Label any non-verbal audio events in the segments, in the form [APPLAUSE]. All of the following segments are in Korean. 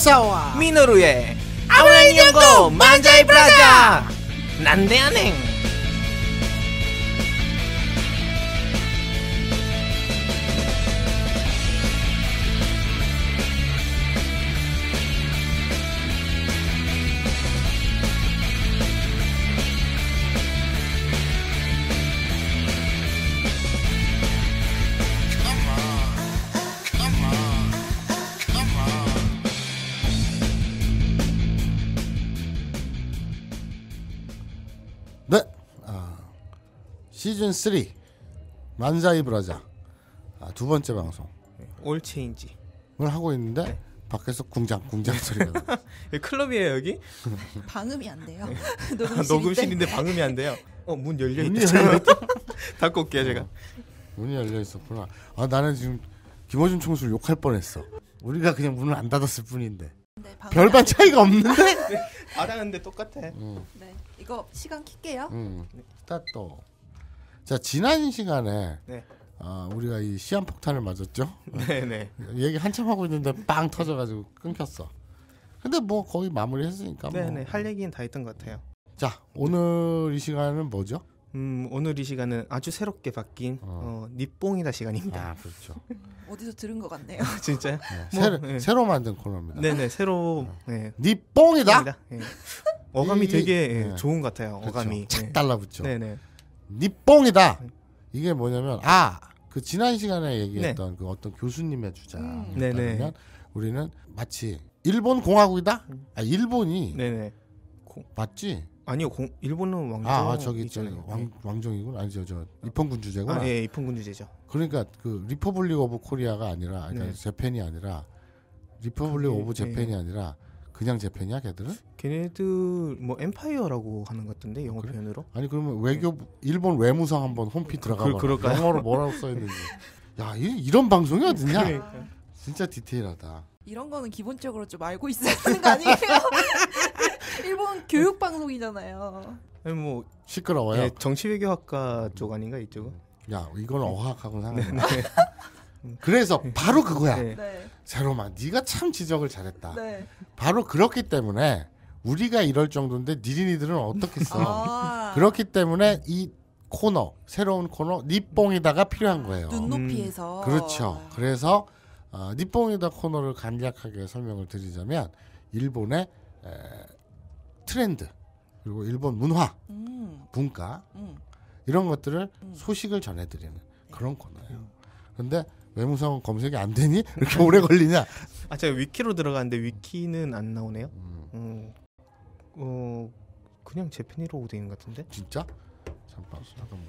사사와 미노루의 아라런 연고 만자이 브라자 난데아냉 시즌 3 만사이브라자 아, 두 번째 방송 올 체인지 을 하고 있는데 네. 밖에서 궁장 궁장 [LAUGHS] 소리가 클럽이에요 여기? 방음이 안 돼요. 네. [LAUGHS] 아, 녹음실인데 방음이 안 돼요. 어문 열려 있다. [LAUGHS] 닫고 올게요 제가. 문이 열려 있었구나. 아 나는 지금 김호준 총수를 욕할 뻔했어. 우리가 그냥 문을 안 닫았을 뿐인데. 네, 별반 차이가 없는데. 네, 았는데 똑같아. 음. 네 이거 시간 킬게요. 음. 따또. 네. 자 지난 시간에 네. 아, 우리가 이 시한 폭탄을 맞았죠. 네네. 네. 얘기 한참 하고 있는데 빵 터져가지고 끊겼어. 근데 뭐 거의 마무리했으니까. 네네. 뭐. 네. 할 얘기는 다 했던 것 같아요. 자 오늘 이 시간은 뭐죠? 음 오늘 이 시간은 아주 새롭게 바뀐 어, 어 니뽕이다 시간입니다. 아 그렇죠. [LAUGHS] 어디서 들은 것 같네요. [LAUGHS] 진짜요? 네, 뭐, 네. 새로, 만든 코너입니다. 네네 네. 새로 어. 네. 니뽕이다. 네. 어감이 이, 되게 예, 네. 좋은 것 같아요. 그렇죠. 어감이 착 달라붙죠. 네네. 니뽕이다. 네. 이게 뭐냐면 아 그 지난 시간에 얘기했던 네. 그 어떤 교수님의 주장. 음. 네네. 네. 우리는 마치 일본 공화국이다. 음. 아 일본이 네네. 네. 고... 맞지? 아니요, 공, 일본은 왕정. 아, 아 저기 저왕 왕정이군. 아니죠, 저 입헌군 주제구 아, 아, 예, 입헌군 주제죠. 그러니까 그 리퍼블릭 오브 코리아가 아니라, 그러니까 네. 재팬이 아니라 리퍼블릭 오브 재팬이 아니라 그냥 재팬이야 걔들은? 걔네들 뭐 엠파이어라고 하는 것 같은데 영어 그래? 표현으로. 아니 그러면 외교 일본 외무상 한번 홈피 들어가 봐. 그, 영어로 뭐라고 써 있는지. [LAUGHS] 야 이, 런 방송이 어딨냐? 그러니까. 진짜 디테일하다. 이런 거는 기본적으로 좀 알고 있어야 되는 거 아니에요? [LAUGHS] 일본 교육 방송이잖아요. 뭐 시끄러워요. 예, 정치외교학과 쪽 아닌가 이쪽은? 야 이건 네. 어학하고 상관. 네, 네. 그래서 바로 그거야. 네. 제로마 네가 참 지적을 잘했다. 네. 바로 그렇기 때문에 우리가 이럴 정도인데 니린이들은 어떻겠어. 아. 그렇기 때문에 이 코너 새로운 코너 니뽕이다가 필요한 거예요. 눈높이에서. 음. 그렇죠. 그래서 어, 니뽕이다 코너를 간략하게 설명을 드리자면 일본의 에, 트렌드 그리고 일본 문화 음. 문가 음. 이런 것들을 음. 소식을 전해드리는 그런 코너예요. 그런데 네. 외무성 검색이 안 되니? 이렇게 오래 걸리냐? 아 제가 위키로 들어갔는데 위키는 안 나오네요. 음. 음. 어 그냥 제페니로 되어 있 같은데? 진짜? 잠깐 잠깐만.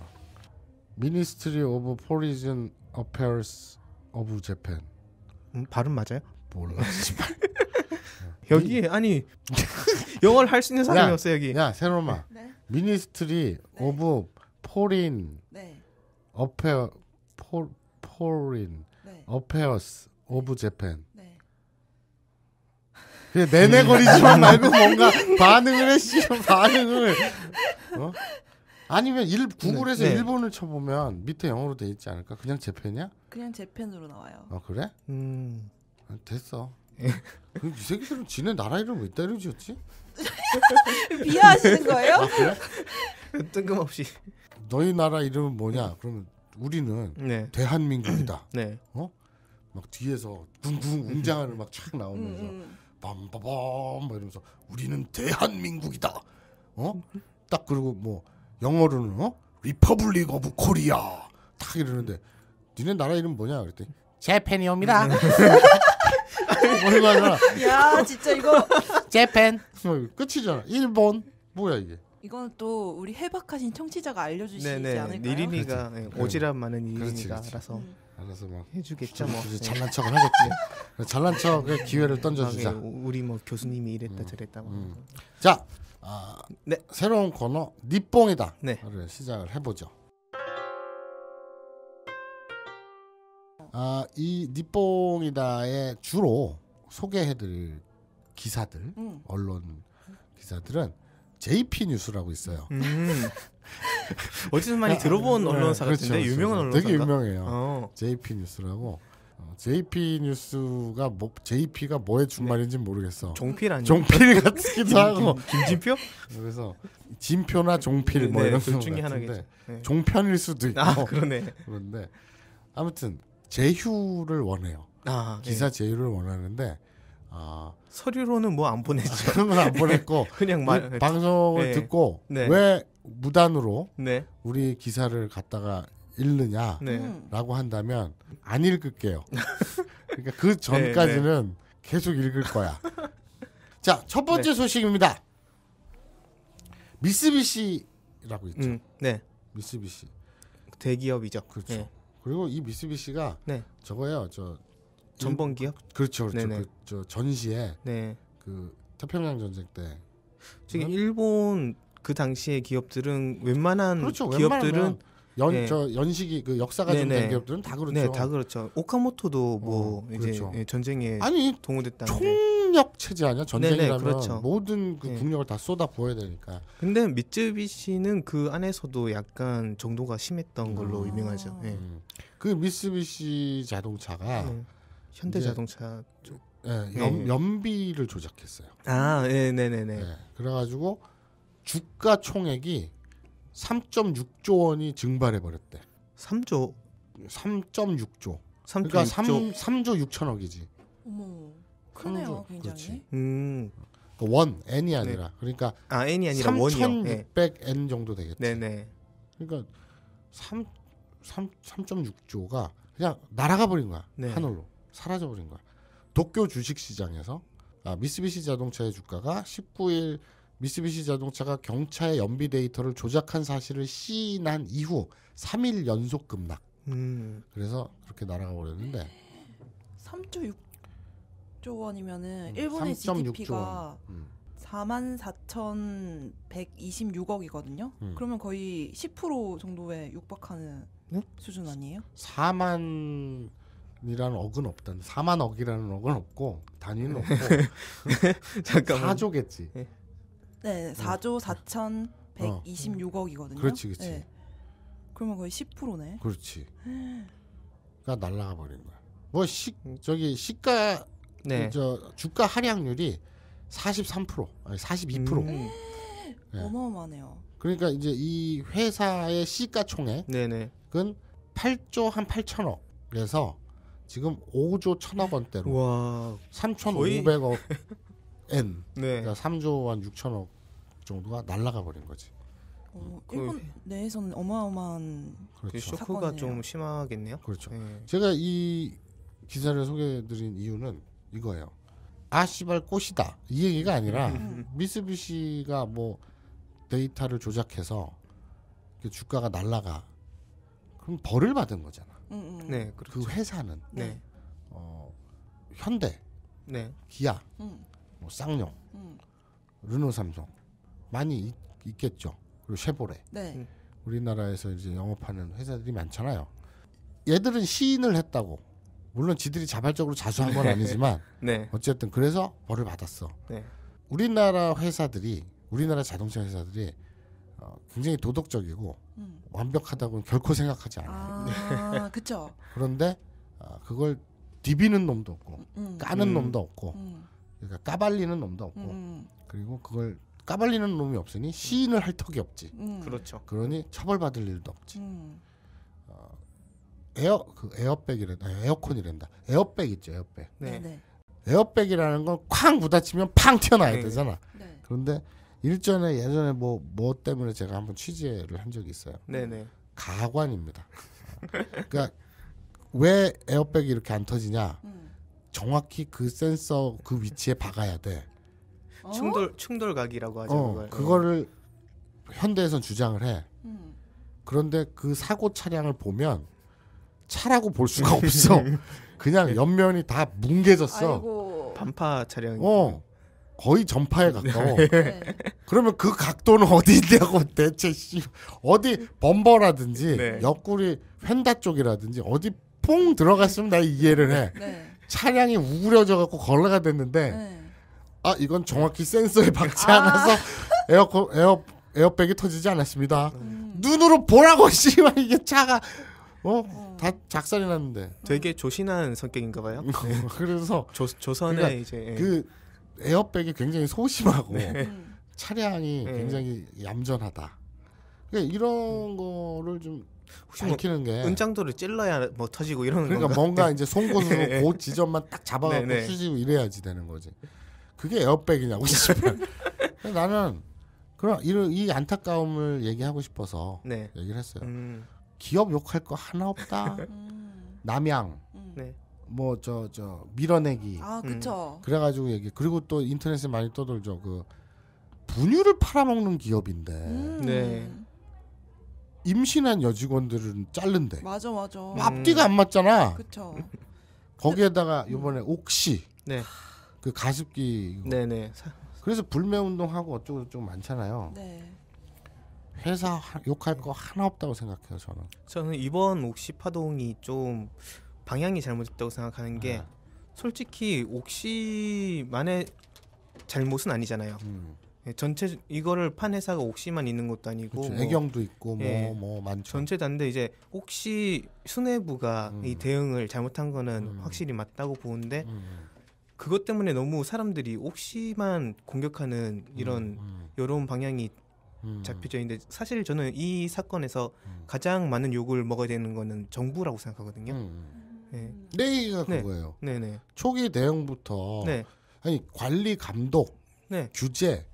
Ministry of Foreign Affairs of Japan. 음, 발음 맞아요? 몰라. [LAUGHS] 여기 아니 [LAUGHS] 영어를 할 수 있는 사람이 야, 없어 여기. 야 세로마. 네. 네? Ministry 네. of Foreign 네. Affair 포린 어페어스 오브 재팬 그냥 내내거리지만 음. 말고 뭔가 반응을 해시 반응을 어? 아니면 일 구글에서 네. 네. 일본을 쳐보면 밑에 영어로 돼 있지 않을까? 그냥 재팬이야? 그냥 재팬으로 나와요. 어 그래? 음 아, 됐어. 예. 그 이 새끼들은 지네 나라 이름 왜 따로 지었지? [LAUGHS] 비하하시는 거예요? 아, 그래? 뜬금없이 너희 나라 이름은 뭐냐? 그러면 우리는 네. 대한민국이다. [CLEARS THROAT] 네. 어? 막 뒤에서 쿵쿵 음. 웅장하는 막촥 나오면서 밤바밤 음, 음. 막 이러면서 우리는 대한민국이다. 어? 딱 그리고 뭐 영어로는 어? 리퍼블릭 오브 코리아 딱 이러는데 니네 나라 이름 뭐냐 그랬더니 재팬이옵니다. 얼마나 [LAUGHS] 뭐 야 진짜 이거 재팬 뭐 끝이잖아. 일본 뭐야 이게? 이건 또 우리 해박하신 청취자가 알려주시지 네네. 네. 않을까요? 니린이가 그렇죠. 네, 그렇죠. 오지랖 많은 니린이가 그서 음. 알아서 막 해주겠죠 뭐 잘난 척을 하겠지 잘난 척의 기회를 던져주자 아, 네. 우리 뭐 교수님이 이랬다 음. 저랬다 뭐. 음. 자 아, 네. 새로운 코너 니뽕이다 네. 시작을 해보죠 아, 이 니뽕이다에 주로 소개해드릴 기사들 음. 언론 기사들은 JP 뉴스라고 있어요. 음. [LAUGHS] 어디서 많이 아, 들어본 네. 언론사 같은데 그렇죠, 그렇죠. 유명한 언론사 되게 유명해요. 어. JP 뉴스라고. 어, JP 뉴스가 뭐 JP가 뭐의 준말인지 모르겠어. 종필 아니야? 종필 [LAUGHS] 같기도 하고 김진표? 그래서 진표나 종필 뭐 네, 이런 네, 둘 중에 하나겠죠. 네. 종편일 수도 있고. 아, 그러네. 그런데 아무튼 제휴를 원해요. 아, 예. 기사 네. 제휴를 원하는데 아 서류로는 뭐 안 보냈죠. 아, 그런 안 보냈고 [LAUGHS] 그냥 말, 그, 방송을 네. 듣고 네. 왜 무단으로 네. 우리 기사를 갖다가 읽느냐라고 네. 한다면 안 읽을게요. [LAUGHS] 그러니까 그 전까지는 네, 네. 계속 읽을 거야. 자 첫 번째 소식입니다. 미쓰비시라고 있죠. 음, 네. 미쓰비시 대기업이죠. 그렇죠. 그리고 이 미쓰비시가 저거예요. 저 전범기요? 그렇죠, 그렇죠. 그, 저 전시에 네. 그 태평양 전쟁 때 지금 네. 일본 그 당시의 기업들은 웬만한 그렇죠, 기업들은 연, 네. 연식이 그 역사가 좀 된 기업들은 다 그렇죠. 네, 다 그렇죠. 오카모토도 어, 뭐 어, 그렇죠. 이제 예, 전쟁에 아니 동원됐다. 총력 체제 아니야? 전쟁이라면 그렇죠. 모든 그 네. 국력을 다 쏟아 부어야 되니까. 근데 미쯔비시는 그 안에서도 약간 정도가 심했던 걸로 음. 유명하죠. 네. 그 미쓰비시 자동차가 네. 현대자동차 쪽. 예, 네. 연, 연비를 조작했어요. 아, 예, 네, 네, 네, 네. 그래가지고 주가 총액이 3.6조 원이 증발해 버렸대. 3조. 3.6조. 3. 그러니까 3, 3조 6천억이지. 어머, 크네요, 3조, 굉장히. 그렇지. 음. 그러니까 원 n이 아니라 네. 그러니까 아 n이 아니라 3,600 예. n 정도 되겠지. 네네. 네. 그러니까 3 3 3.6조가 그냥 날아가 버린 거야 네. 하늘로. 사라져버린 거야. 도쿄 주식시장에서 아, 미쓰비시 자동차의 주가가 19일 미쓰비시 자동차가 경차의 연비 데이터를 조작한 사실을 시인한 이후 3일 연속 급락. 음. 그래서 그렇게 날아가 버렸는데 3.6조 원이면은 음, 일본의 3. GDP가 음. 4만 4,126억이거든요. 음. 그러면 거의 10% 정도에 육박하는 네? 수준 아니에요? 4만 이라는 억은 없다. 4만 억이라는 억은 없고 단위는 없고 [LAUGHS] 잠깐만. 4조겠지. 예. 네, 4조 어. 4,126억이거든요. 어. 그렇지, 그렇지. 네. 그러면 거의 10%네. 그렇지. [GASPS] 그러니까 날라가 버린 거야. 뭐 시, 저기 시가 네. 저 주가 하락률이 43% 아니 42%. 음. 네. [GASPS] 어마어마하네요. 그러니까 이제 이 회사의 시가총액은 8조 한8천억그래서 지금 5조 1 0 0 0억 원대로 와, 3,500억 엔 [LAUGHS] 네. 그러니까 3조 한 6천억 정도가 날라가 버린 거지. 어, 그- 일본 내에서는 어마어마한 그렇죠 그 쇼크가 사건이네요. 좀 심하겠네요. 그렇죠. 네. 제가 이 기사를 소개해드린 이유는 이거예요. 아 씨발 꽃이다 이 얘기가 아니라 음. 음. 미쓰비시가 뭐 데이터를 조작해서 주가가 날라가 그럼 벌을 받은 거잖아. 네, 음, 음, 음. 그렇죠. 그 회사는 네. 네. 어, 현대, 네. 기아, 뭐 쌍용, 르노삼성 많이 있, 겠죠 그리고 쉐보레. 네. 우리나라에서 이제 영업하는 회사들이 많잖아요. 얘들은 시인을 했다고. 물론 지들이 자발적으로 자수한 건 네. 아니지만 [LAUGHS] 네. 어쨌든 그래서 벌을 받았어. 네. 우리나라 회사들이 우리나라 자동차 회사들이 어, 굉장히 도덕적이고 음. 완벽하다고는 결코 생각하지 않아요. 아, [LAUGHS] 그렇죠. 그런데 어, 그걸 디비는 놈도 없고 음. 음. 까는 음. 놈도 없고 음. 그러니까 까발리는 놈도 없고 음, 그리고 그걸 까발리는 놈이 없으니 시인을 할 턱이 없지. 그렇죠. 그러니 처벌받을 일도 없지. 어, 에어 그 에어백이란다 아, 에어컨이란다 에어백 있죠 에어백. 네. 네. 네. 에어백이라는 건 쾅 부딪히면 팡 튀어나와야 네. 되잖아. 네. 그런데 일전에 예전에 뭐뭐 뭐 때문에 제가 한번 취재를 한 적이 있어요. 네네. 가관입니다. 그러니까 왜 에어백이 이렇게 안 터지냐? 정확히 그 센서 그 위치에 박아야 돼. 어? 충돌 충돌각이라고 하죠. 어, 그거를 현대에선 주장을 해. 음. 그런데 그 사고 차량을 보면 차라고 볼 수가 없어. [LAUGHS] 그냥 옆면이 다 뭉개졌어. 아이고. 반파 차량. 어. 거의 전파에 [LAUGHS] 가까워. 네. 그러면 그 각도는 어디냐고 [LAUGHS] 대체 씨 어디 범버라든지 네. 옆구리 휀다 쪽이라든지 어디 뽕 들어갔으면 나 이해를 해. 네. 차량이 우그려져 갖고 걸레가 됐는데 네. 아 이건 정확히 센서에 박지 아. 않아서 아. 에어컨 에어 에어백이 터지지 않았습니다. 음. 눈으로 보라고 [LAUGHS] 씨발 이게 차가 어? 어. 다 작살이 났는데. 되게 조신한 성격인가 봐요. 그래서 조, 조선의 그러니까 이제 예. 그 에어백이 굉장히 소심하고 [LAUGHS] 네. 차량이 네. 굉장히 얌전하다. 그러니까 이런 거를 좀 혹시 뭐 밝히는 뭐, 게 은장도를 찔러야 뭐 터지고 이런 그러니까 건가? 뭔가 이제 송곳으로 네. 그 지점만 딱 잡아갖고 네, 네. 휘지고 이래야지 되는 거지. 그게 에어백이냐고 싶어요. [LAUGHS] 나는 그럼 이런 이 안타까움을 얘기하고 싶어서 네. 얘기를 했어요. 음. 기업 욕할 거 하나 없다. 음. 남양 뭐저저 밀어내기. 아 그쵸. 음. 그래가지고 얘기. 그리고 또 인터넷에 많이 떠돌죠. 그 분유를 팔아먹는 기업인데. 음. 네. 임신한 여직원들은 자른대 맞아 맞아. 뭐 앞뒤가 안 맞잖아. 그쵸. 거기에다가 요번에 옥시. 네. 그 가습기. 네네. 네. 그래서 불매 운동하고 어쩌고 저쩌고 많잖아요. 네. 회사 욕할 거 하나 없다고 생각해요 저는. 저는 이번 옥시 파동이 좀 방향이 잘못됐다고 생각하는 게 네. 솔직히 옥시만의 잘못은 아니잖아요. 음. 예, 전체 이거를 판 회사가 옥시만 있는 것도 아니고 그렇죠. 뭐, 애경도 있고 뭐뭐 예, 뭐 많죠. 전체 단데 이제 혹시 수뇌부가 음. 이 대응을 잘못한 거는 음. 확실히 맞다고 보는데 음. 그것 때문에 너무 사람들이 옥시만 공격하는 음. 이런 여론 음. 방향이 음. 잡혀져 있는데 사실 저는 이 사건에서 가장 많은 욕을 먹어야 되는 거는 정부라고 생각하거든요. 예. 음. 네. 레이가 그거예요. 네. 네 초기 대응부터 네. 아니 관리 감독, 네. 규제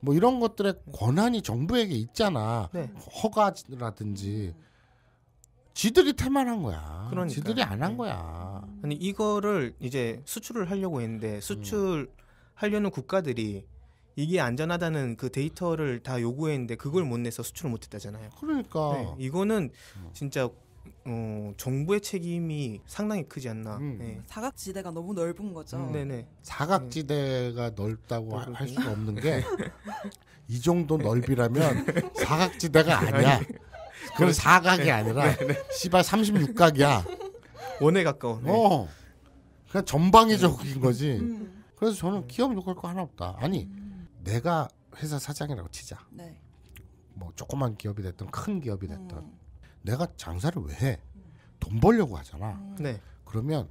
뭐 이런 것들의 네. 권한이 정부에게 있잖아. 네. 허가라든지 지들이 태만한 거야. 그러니까. 지들이 안한 네. 거야. 아니 이거를 이제 수출을 하려고 했는데 음. 수출 하려는 국가들이 이게 안전하다는 그 데이터를 다 요구했는데 그걸 못 내서 수출을 못 했다잖아요. 그러니까 이거는 음. 진짜 어, 정부의 책임이 상당히 크지 않나. 음. 네. 사각지대가 너무 넓은 거죠. 음. 네네. 사각지대가 넓다고 할 수는 없는 게 이 [LAUGHS] 정도 넓이라면 [LAUGHS] 사각지대가 아니야. 그건 네. 사각이 네. 아니라 네, 씨발 36각이야. 원에 가까운. 네. 어. 그냥 전방위적인 거지. 음. 그래서 저는 기업 욕할 거 하나 없다. 아니 내가 회사 사장이라고 치자. 네. 뭐 조그만 기업이 됐든 큰 기업이 음. 됐든. 내가 장사를 왜 해? 돈 벌려고 하잖아. 음. 네. 그러면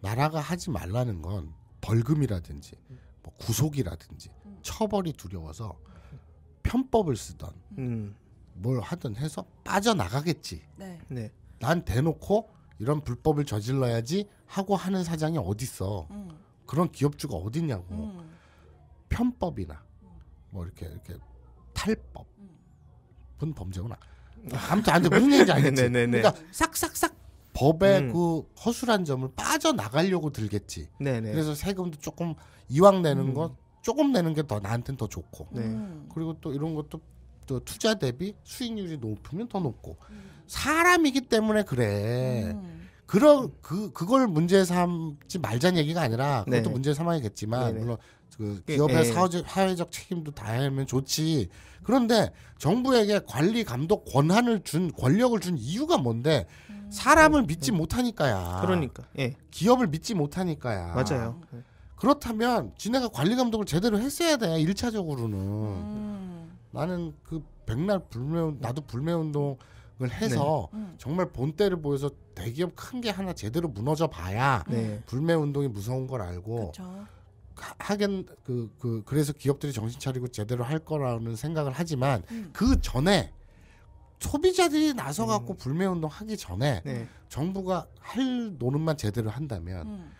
나라가 하지 말라는 건 벌금이라든지 뭐 구속이라든지 처벌이 두려워서 편법을 쓰던 음. 뭘 하든 해서 빠져나가겠지. 네. 네. 난 대놓고 이런 불법을 저질러야지 하고 하는 사장이 어딨어. 음. 그런 기업주가 어딨냐고. 음. 편법이나 뭐 이렇게 이렇게 탈법은 범죄구나. 아무튼 안 돼. 무슨 얘기인지 알겠지. [LAUGHS] 그러니까 싹싹싹 법의 음. 그 허술한 점을 빠져나가려고 들겠지. 네네. 그래서 세금도 조금 이왕 내는 음. 것 조금 내는 게 더 나한테는 더 좋고. 네. 음. 그리고 또 이런 것도 또 투자 대비 수익률이 높으면 더 높고. 사람이기 때문에 그래. 음. 그런 그 그걸 문제 삼지 말자는 얘기가 아니라 그것도 네. 문제 삼아야겠지만 네네. 물론 그 예, 기업의 예. 사회적, 사회적 책임도 다하면 좋지. 그런데 정부에게 관리 감독 권한을 준 권력을 준 이유가 뭔데 음. 사람을 네. 믿지 못하니까야. 그러니까. 예. 기업을 믿지 못하니까야. 맞아요. 네. 그렇다면 지네가 관리 감독을 제대로 했어야 돼. 일차적으로는 음. 나는 그 백날 불매 나도 불매 운동을 해서 네. 음. 정말 본때를 보여서 대기업 큰 게 하나 제대로 무너져 봐야 네. 불매 운동이 무서운 걸 알고 그쵸. 하긴 그, 그 그래서 기업들이 정신 차리고 제대로 할 거라는 생각을 하지만 음. 그 전에 소비자들이 나서 갖고 음. 불매 운동 하기 전에 네. 정부가 할 노릇만 제대로 한다면 음.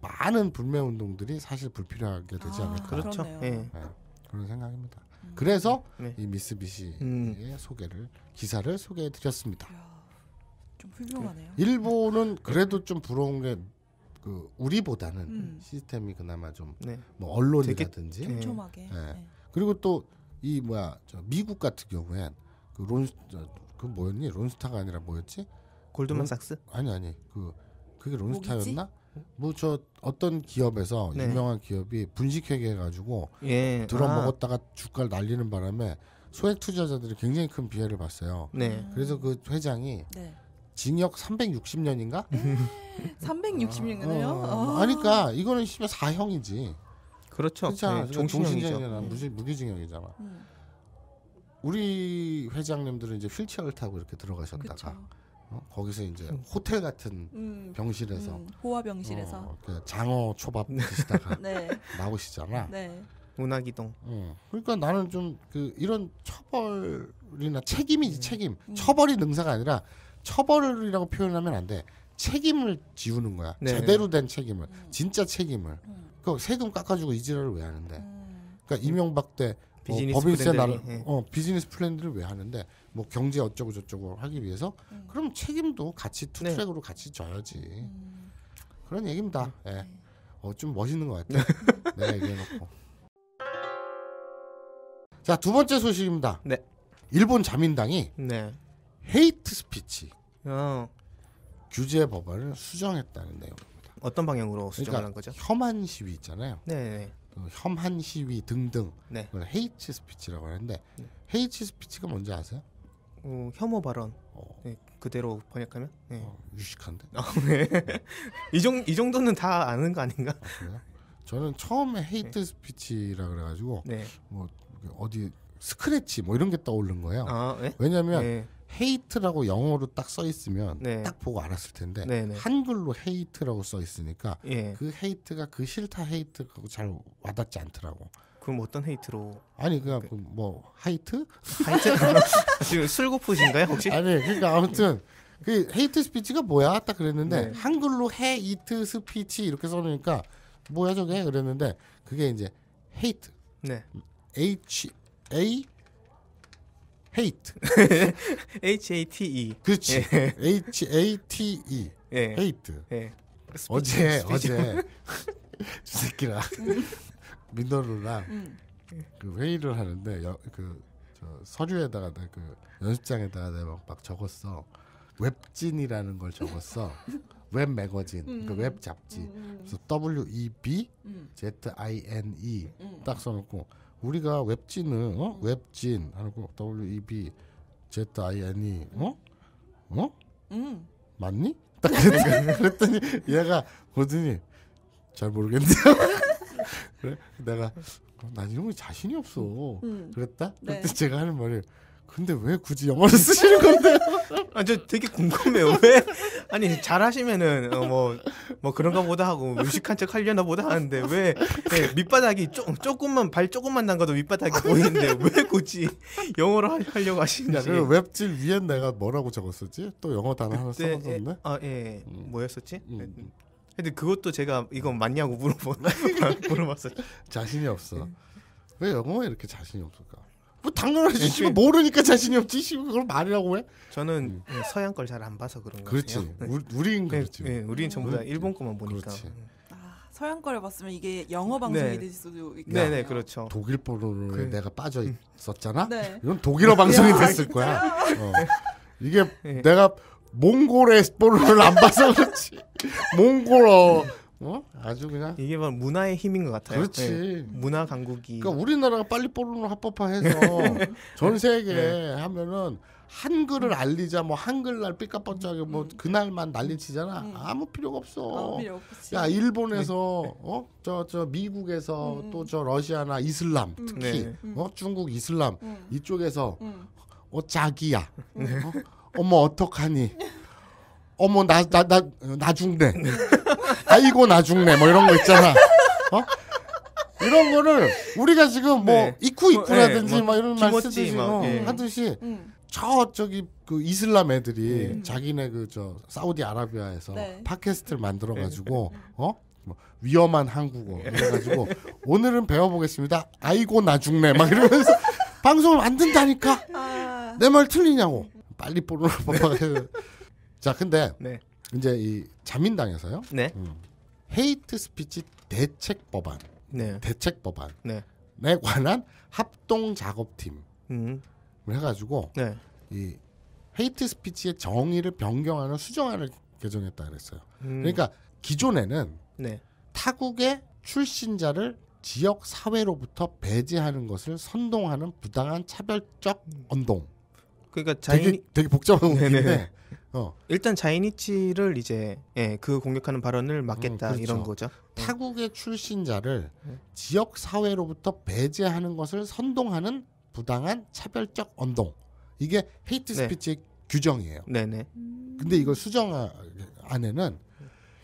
많은 불매 운동들이 사실 불필요하게 되지 아, 않을까 그렇죠. 네. 네. 그런 생각입니다. 음. 그래서 네. 이 미쓰비시의 음. 소개를 기사를 소개해 드렸습니다. 좀 훌륭하네요. 일본은 그래도 좀 부러운 게그 우리보다는 음. 시스템이 그나마 좀뭐 네. 뭐 언론이라든지 네. 촘촘하게 네. 네. 그리고 또 이 뭐야 저 미국 같은 경우엔 그론그 그 뭐였니 론스타가 아니라 뭐였지 골드만삭스 그 아니 아니 그 그게 론스타였나 뭐 저 어떤 기업에서 네. 유명한 기업이 분식회계 해가지고 예. 들어먹었다가 아. 주가를 날리는 바람에 소액 투자자들이 굉장히 큰 피해를 봤어요. 네. 음. 그래서 그 회장이 네. 징역 360년인가? 360년이네요. [LAUGHS] 어, 어, 아. 그니까 이거는 씨발 사형이지. 그렇죠. 예, 그러니까 종신형이잖아. 예. 무기 무기징역이잖아. 음. 우리 회장님들은 이제 휠체어를 타고 이렇게 들어가셨다가 어? 거기서 이제 호텔 같은 음, 병실에서 음, 호화 병실에서 어, 그 장어 초밥 네. 드시다가 [LAUGHS] 네. 나오시잖아. 네. 문화기동. 어. 그러니까 나는 좀 그 이런 처벌이나 책임이지 음. 책임. 음. 처벌이 능사가 아니라 처벌이라고 표현하면 안 돼. 책임을 지우는 거야. 네. 네. 제대로 된 책임을, 음. 진짜 책임을. 음. 그 세금 깎아주고 이 지랄을 왜 하는데? 음. 그러니까 이명박 때 어, 법인세 나를 예. 어, 비즈니스 플랜들을 왜 하는데? 뭐 경제 어쩌고 저쩌고 하기 위해서 음. 그럼 책임도 같이 투트랙으로 네. 같이 져야지. 음. 그런 얘기입니다. 예. 네. 어, 좀 멋있는 것 같아. 내가 [LAUGHS] 네, 얘기해놓고. 자 두 번째 소식입니다. 네. 일본 자민당이 네. 헤이트 스피치 어. 규제 법안을 수정했다는 내용입니다. 어떤 방향으로 수정한 그러니까 거죠? 혐한 시위 있잖아요. 네. 네, 네. 그 혐한 시위 등등 네. 헤이트 스피치라고 하는데 네. 헤이트 스피치가 뭔지 아세요? 어, 혐오 발언. 어. 네, 그대로 번역하면 네. 어, 유식한데. 아, 네. [LAUGHS] 이, 정, 이 정도는 다 아는 거 아닌가? 아, 저는 처음에 네. 헤이트 스피치라 그래가지고 뭐 어디 스크래치 뭐 이런 게 떠오른 거예요. 아, 예? 왜냐하면 예. 헤이트라고 영어로 딱 써 있으면 네. 딱 보고 알았을 텐데 네네. 네. 한글로 헤이트라고 써 있으니까 예. 그 헤이트가 그 싫다 헤이트하고 잘 와닿지 않더라고. 그럼 어떤 헤이트로? 아니 그냥 그, 그 뭐 하이트? 하이트 [LAUGHS] 지금 술고프신가요 혹시? 아니 그러니까 아무튼 그 헤이트 스피치가 뭐야 딱 그랬는데 네. 한글로 헤이트 스피치 이렇게 써놓으니까 뭐야 저게 그랬는데 그게 이제 헤이트. 네. H A 헤이트. [LAUGHS] H A T E. 그렇지. 예. H A T E. 예. 헤이트. 예. 스 어제 스피치. 어제 [LAUGHS] 저 새끼랑 [LAUGHS] 민노루랑 음. 그 회의를 하는데 여, 그 서류에다가 그 연습장에다가 내가 막, 막 적었어. 웹진이라는 걸 적었어. 웹 매거진, 음. 그웹 그러니까 잡지. 음. 그래서 W E B Z I N E 음. 딱 써놓고 우리가 웹진은 어? 웹진 한국 W E B Z I N E 어? 어? 음. 맞니? [LAUGHS] 딱 그랬더니 얘가 보더니 잘 모르겠네요. [LAUGHS] 그래? 내가 어, 난 이런 거 자신이 없어. 음. 그랬다? 네. 그때 제가 하는 말이 근데 왜 굳이 영어를 쓰시는 건데? [LAUGHS] 아, 저 되게 궁금해요. [LAUGHS] 왜? 아니, 잘하시면은, 어, 뭐, 뭐 그런가 보다 하고, 무식한 척 하려나 보다 하는데, 왜, 네, 밑바닥이 쪼, 조금만, 발 조금만 담가도 밑바닥이 보이는데, [LAUGHS] 왜 굳이 영어로 하, 려고 하시는지. 그 웹질 위엔 내가 뭐라고 적었었지? 또 영어 단어 하나 써놨었네? 예, 아, 예, 예. 음. 뭐였었지? 음. 근데 음. 그것도 제가 이건 맞냐고 물어보, 물어봤었죠. 자신이 없어. 왜 영어에 이렇게 자신이 없을까? 뭐 당연하지. 네, 씨발 그 모르니까 자신이 없지. 씨 그걸 말이라고 해? 저는 음. 네, 서양 걸 잘 안 봐서 그런 거예요. 그렇지. 우리, 인린 그렇지. 예, 우린 전부 다 일본 거만 보니까. 그렇 음. 아, 서양 거를 봤으면 이게 영어 네. 방송이 네. 될 수도 있겠 네, 요 네, 네 그렇죠. 독일 번호로 그래. 내가 빠져 음. 있었잖아. 네. 이건 독일어 방송이 됐을 거야. 어. 이게 네. 내가 몽골의 번호를 안 봐서 그렇지. 몽골어 어? 아주 그냥 이게 바 문화의 힘인 것 같아요. 그렇지. 네. 문화 강국이. 그러니까 우리나라가 빨리 뽀르는 합법화해서 [LAUGHS] 네. 전 세계 네. 하면은 한글을 알리자 뭐 한글날 삐까뻔쩍하게 뭐 그날만 난리치잖아. 음. 아무 필요가 없어. 아무 필요 없지. 야 일본에서 네. 어저저 저 미국에서 음. 또저 러시아나 이슬람 음. 특히 네. 음. 어 중국 이슬람 음. 이쪽에서 음. 어 자기야. 어? 어머 어떡하니. 어머 나 나 나 나, 중네 아이고 나 죽네 뭐 이런 거 있잖아 어 이런 거를 우리가 지금 뭐 네. 이쿠 뭐, 이쿠라든지 네, 뭐, 막 이런 말 쓰듯이 뭐, 예. 하듯이 음. 저 저기 그 이슬람 애들이 음. 자기네 그 저 사우디 아라비아에서 네. 팟캐스트를 만들어 가지고 네. 어 뭐, 위험한 한국어 그래가지고 오늘은 배워보겠습니다. 아이고 나 죽네 막 이러면서 [LAUGHS] 방송을 만든다니까 아... 내말 틀리냐고 빨리 뽀로로 뽑아 자, 근데 네. 이제 이 자민당에서요. 네. 음, 헤이트 스피치 대책 법안. 네. 대책 법안에 네. 관한 합동 작업팀을 음. 해가지고 네. 이 헤이트 스피치의 정의를 변경하는 수정안을 개정했다 그랬어요. 음. 그러니까 기존에는 네. 타국의 출신자를 지역 사회로부터 배제하는 것을 선동하는 부당한 차별적 음. 언동. 그러니까 자인 되게, 되게 복잡한 문제인데 [LAUGHS] 네, 네. 어. 일단 자이니치를 이제 예, 그 공격하는 발언을 막겠다 음, 그렇죠. 이런 거죠. 예. 타국의 출신자를 네. 지역 사회로부터 배제하는 것을 선동하는 부당한 차별적 언동. 이게 헤이트 네. 스피치의 네. 규정이에요. 네네. 근데 이걸 수정 안에는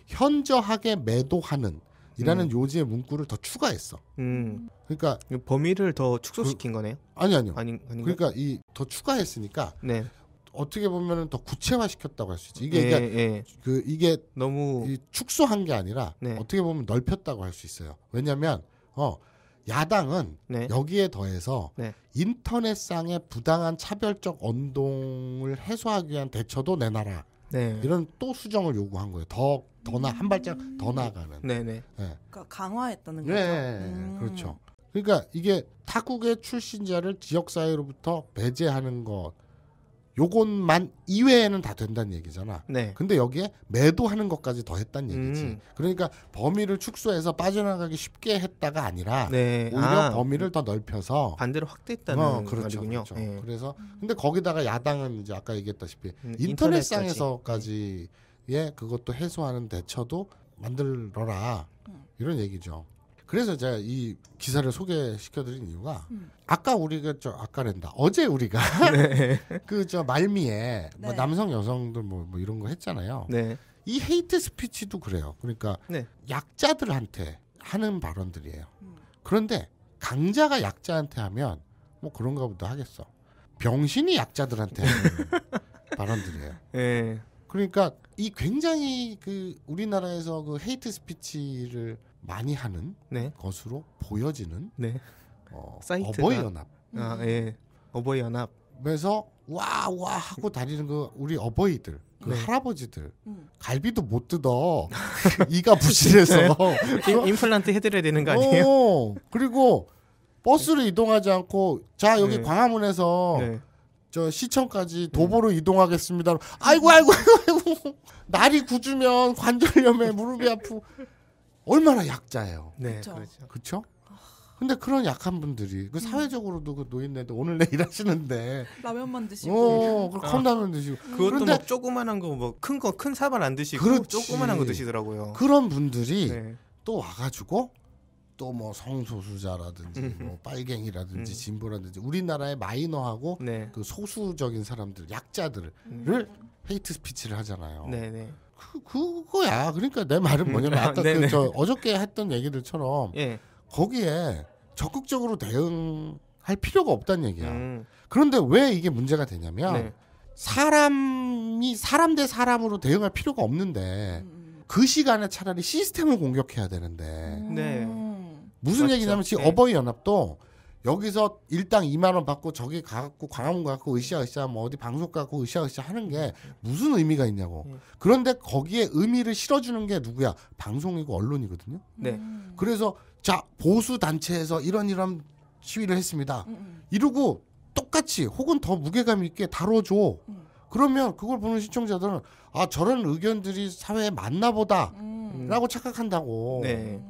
현저하게 매도하는 이라는 음. 요지의 문구를 더 추가했어. 음. 그러니까 범위를 더 축소시킨 그, 거네요. 아니 아니요. 아니, 아닌 그러니까 이 더 추가했으니까 네. 어떻게 보면 더 구체화시켰다고 할 수 있지. 이게 그러니까 예, 예. 그 이게 너무 축소한 게 아니라 네. 어떻게 보면 넓혔다고 할 수 있어요. 왜냐하면 어 야당은 네. 여기에 더해서 네. 인터넷상의 부당한 차별적 언동을 해소하기 위한 대처도 내놔라. 네. 이런 또 수정을 요구한 거예요. 더 더나 한 발짝 더 나가는. 네네. 네. 그러니까 강화했다는 네, 거죠. 음. 그렇죠. 그러니까 이게 타국의 출신자를 지역 사회로부터 배제하는 것. 요것만 이외에는 다 된다는 얘기잖아. 네. 근데 여기에 매도하는 것까지 더 했다는 얘기지. 음. 그러니까 범위를 축소해서 빠져나가기 쉽게 했다가 아니라 네. 오히려 아, 범위를 더 넓혀서 반대로 확대했다는 어, 그렇죠, 말이군요. 그렇죠. 네. 그래서 근데 거기다가 야당은 이제 아까 얘기했다시피 음, 인터넷상에서까지의 그것도 해소하는 대처도 만들어라 음. 이런 얘기죠. 그래서 제가 이 기사를 소개시켜드린 이유가 음. 아까 우리가 저 아까랜다 어제 우리가 [LAUGHS] 네. [LAUGHS] 그저 말미에 뭐 네. 남성 여성들 뭐, 뭐 이런 거 했잖아요. 네. 이 헤이트 스피치도 그래요. 그러니까 네. 약자들한테 하는 발언들이에요. 음. 그런데 강자가 약자한테 하면 뭐 그런가 보다 하겠어. 병신이 약자들한테 하는 [LAUGHS] 발언들이에요. 네. 그러니까 이 굉장히 그 우리나라에서 그 헤이트 스피치를 많이 하는 네. 것으로 보여지는 네. 어, 어버이 연합. 아, 예. 어버이 연합. 그래서 와와 하고 다니는 그 우리 어버이들 그 네. 할아버지들 음. 갈비도 못 뜯어 [LAUGHS] 이가 부실해서 임플란트 [LAUGHS] 예. 해드려야 되는 거 아니에요? 어, 그리고 버스로 이동하지 않고 자 여기 네. 광화문에서 네. 저 시청까지 도보로 음. 이동하겠습니다. 아이고 아이고 아이고 아이고 날이 굳으면 관절염에 무릎이 아프. 얼마나 약자예요. 네, 그렇죠. 그렇죠. 근데 그런 약한 분들이 그 음. 사회적으로도 그 노인네들 오늘 내 일하시는데 라면만 드시고 어, 그 음. 컵라면 드시고 그것도 뭐 조그만한 거뭐 큰 거 큰 사발 안 드시고 그렇지. 조그만한 거 드시더라고요. 그런 분들이 네. 또 와가지고 또 뭐 성소수자라든지 음. 뭐 빨갱이라든지 진보라든지 우리나라의 마이너하고 네. 그 소수적인 사람들 약자들을 음. 헤이트 스피치를 하잖아요. 네네. 네. 그, 그거야. 그러니까 내 말은 뭐냐면 음. 아까 아, 그저 어저께 했던 얘기들처럼 예. 거기에 적극적으로 대응할 필요가 없다는 얘기야. 음. 그런데 왜 이게 문제가 되냐면 네. 사람이 사람 대 사람으로 대응할 필요가 없는데 그 시간에 차라리 시스템을 공격해야 되는데 네. 음. 무슨 맞죠. 얘기냐면 지금 네. 어버이 연합도 여기서 일당 2만 원 받고 저기 가갖고 광화문 가갖고 으쌰 으쌰 뭐 어디 방송 가고 갖 으쌰 으쌰 하는 게 음, 음. 무슨 의미가 있냐고. 예. 그런데 거기에 의미를 실어주는 게 누구야? 방송이고 언론이거든요. 네. 음. 그래서 자 보수 단체에서 이런 이런 시위를 했습니다. 이러고 똑같이 혹은 더 무게감 있게 다뤄줘. 그러면 그걸 보는 시청자들은 아 저런 의견들이 사회에 맞나 보다라고 착각한다고. 네.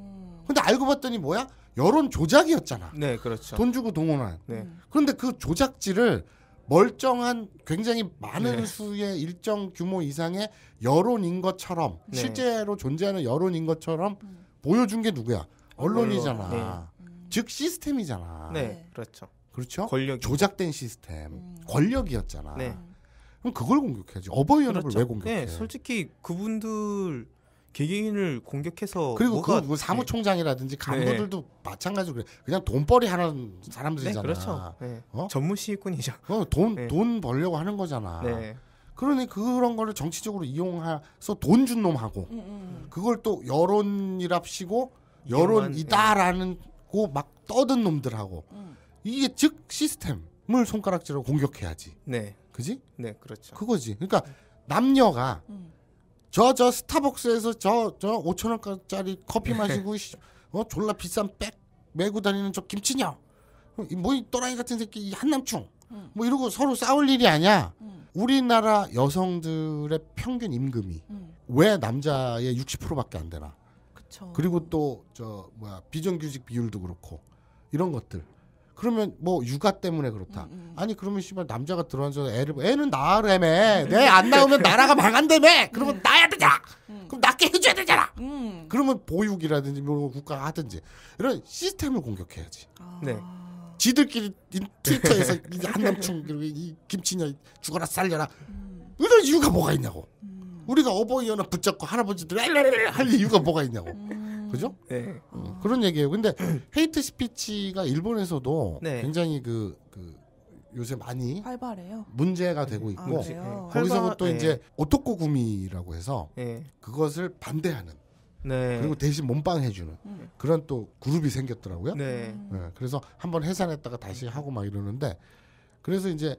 근데 알고 봤더니 뭐야? 여론 조작이었잖아. 네, 그렇죠. 돈 주고 동원한. 네. 음. 그런데 그 조작지를 멀쩡한 굉장히 많은 네. 수의 일정 규모 이상의 여론인 것처럼 네. 실제로 존재하는 여론인 것처럼 음. 보여준 게 누구야? 언론이잖아. 네. 음. 즉 시스템이잖아. 네, 네. 그렇죠. 그렇죠. 권력 조작된 시스템, 음. 권력이었잖아. 네. 그럼 그걸 공격해야지. 어버이연합을 그렇죠. 왜 공격해? 솔직히 그분들 개개인을 공격해서 그리고 뭐가... 그 사무총장이라든지 네. 간부들도 네. 마찬가지로 그래. 그냥 돈벌이 하는 사람들이잖아. 네, 그렇죠. 네. 어? 전문 시위꾼이죠. 어, 돈, 네. 돈 벌려고 하는 거잖아. 네. 그러니 그런 거를 정치적으로 이용해서 돈 준 놈하고 음, 음, 음. 그걸 또 여론이랍시고 여론이다라는고 막 떠든 놈들하고 음. 이게 즉 시스템을 손가락질로 공격해야지. 네. 그지? 네, 그렇죠. 그거지. 그러니까 남녀가 음. 저저 스타벅스에서 저 저 5천 원짜리 커피 네. 마시고 어 졸라 비싼 백 메고 다니는 저 김치녀 뭐이 어, 또라이 같은 새끼 이 한남충 음. 뭐 이러고 서로 싸울 일이 아니야. 음. 우리나라 여성들의 평균 임금이 음. 왜 남자의 60%밖에 안 되나? 그쵸. 그리고 또 저 뭐야 비정규직 비율도 그렇고 이런 것들 그러면 뭐 육아 때문에 그렇다. 음, 음. 아니 그러면 씨발 남자가 들어앉아서 애를 애는 낳으라매 음. 내안 나오면 나라가 망한대매. 그러면 낳아야 음. 음. 되잖아. 그럼 낳게 해줘야 되잖아. 그러면 보육이라든지 뭐 국가 하든지 이런 시스템을 공격해야지. 아. 네. 지들끼리 트위터에서 [LAUGHS] 이 한남충 그리고 이김치냐 죽어라 살려라 이런 이유가 뭐가 있냐고. 우리가 어버이 연합 붙잡고 할아버지들 할 이유가 뭐가 있냐고. 그죠? 네. 어, 그런 얘기예요. 근데 [CLEARS THROAT] 헤이트 스피치가 일본에서도 네. 굉장히 그, 그 요새 많이 활발해요. 문제가 네. 되고 아, 있고 아, 거기서 또 네. 이제 오토코 구미라고 해서 네. 그것을 반대하는 네. 그리고 대신 몸빵 해주는 음. 그런 또 그룹이 생겼더라고요. 네. 음. 네. 그래서 한번 해산했다가 다시 하고 막 이러는데 그래서 이제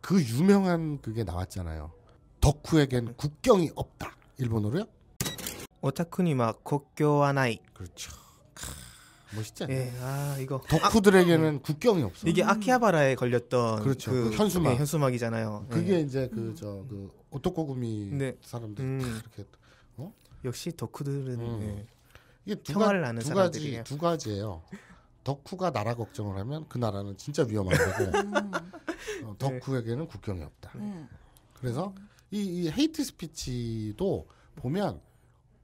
그 유명한 그게 나왔잖아요. 덕후에겐 국경이 없다 일본어로요. 오타쿠니마 국교와 나이. 그렇죠. 멋있잖아요. 예, 아 이거 덕후들에게는 아, 국경이 없어. 이게 아키하바라에 걸렸던 그렇죠. 그, 그 현수막 예, 현수막이잖아요. 그게 예. 이제 그 저그 음. 오토코구미 네. 사람들 음. 이렇게 어? 역시 덕후들은 음. 예. 이게 두, 가, 아는 두 가지 사람들이에요. 두 가지예요. 덕후가 나라 걱정을 하면 그 나라는 진짜 위험한 거고 음. 어, 덕후에게는 국경이 없다. 네. 그래서 이, 이 헤이트 스피치도 보면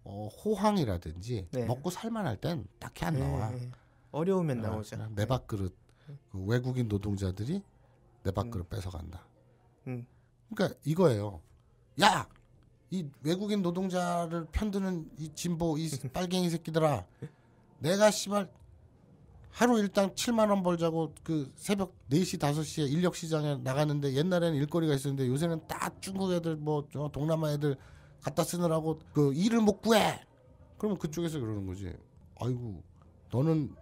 어, 호황이라든지 네. 먹고 살만할 땐 딱히 안 나와. 네. 어려우면 어, 나오죠. 내 네. 밥그릇 그 외국인 노동자들이 내 밥그릇 음. 뺏어간다. 음. 그러니까 이거예요. 야, 이 외국인 노동자를 편드는 이 진보 이 [LAUGHS] 빨갱이 새끼들아, 내가 씨발 하루 일당 7만 원 벌자고 그 새벽 4시 5시에 인력 시장에 나갔는데 옛날에는 일거리가 있었는데 요새는 딱 중국 애들 뭐 동남아 애들 갖다 쓰느라고 그 일을 못 구해. 그러면 그쪽에서 그러는 거지. 아이고 너는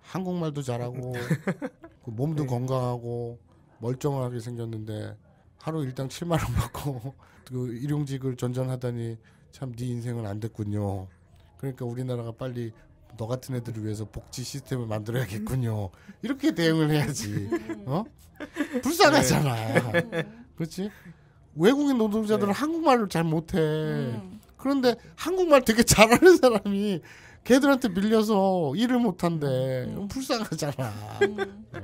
한국말도 잘하고 [LAUGHS] 그 몸도 네. 건강하고 멀쩡하게 생겼는데 하루 일당 7만 원 받고 [LAUGHS] 그 일용직을 전전하다니 참 네 인생은 안 됐군요. 그러니까 우리나라가 빨리 너 같은 애들을 위해서 복지 시스템을 만들어야겠군요. 이렇게 대응을 해야지. [LAUGHS] 어? 불쌍하잖아. 네. 그렇지? 외국인 노동자들은 네. 한국말을 잘 못해. 음. 그런데 한국말 되게 잘하는 사람이 걔들한테 밀려서 일을 못한데 음, 음. 불쌍하잖아. 음. 네.